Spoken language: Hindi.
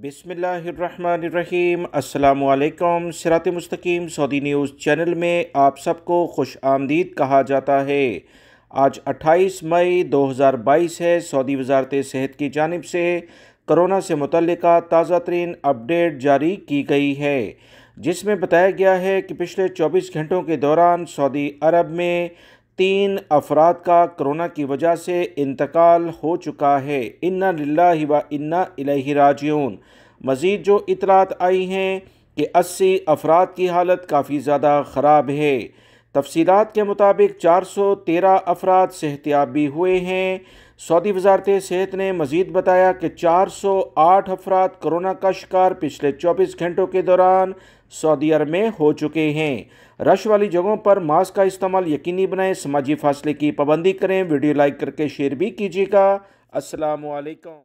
बिसमीम् अल्लाम सिरात मस्तकीम सऊदी न्यूज़ चैनल में आप सबको खुश आमदीद कहा जाता है आज 28 मई 2022 है सऊदी वजारत सेहत की जानब से करोना से मुतल ताज़ा तरीन अपडेट जारी की गई है जिसमें बताया गया है कि पिछले 24 घंटों के दौरान सऊदी अरब में तीन अफराद का कोरोना की वजह से इंतकाल हो चुका है इन्ना लाला व इन्ना राजून मज़ीद जो इतलात आई हैं कि अस्सी अफराद की हालत काफ़ी ज़्यादा ख़राब है तफसी के मुताबिक चार सौ तेरह अफराद सेहतियाबी हुए हैं सऊदी वजारत सेहत ने मज़ीद बताया कि चार सौ आठ अफराद कोरोना का शिकार पिछले चौबीस घंटों के दौरान सऊदी अरब में हो चुके हैं रश वाली जगहों पर मास्क का इस्तेमाल यकीनी बनाएं समाजी फासले की पाबंदी करें वीडियो लाइक करके शेयर भी कीजिएगा असलकम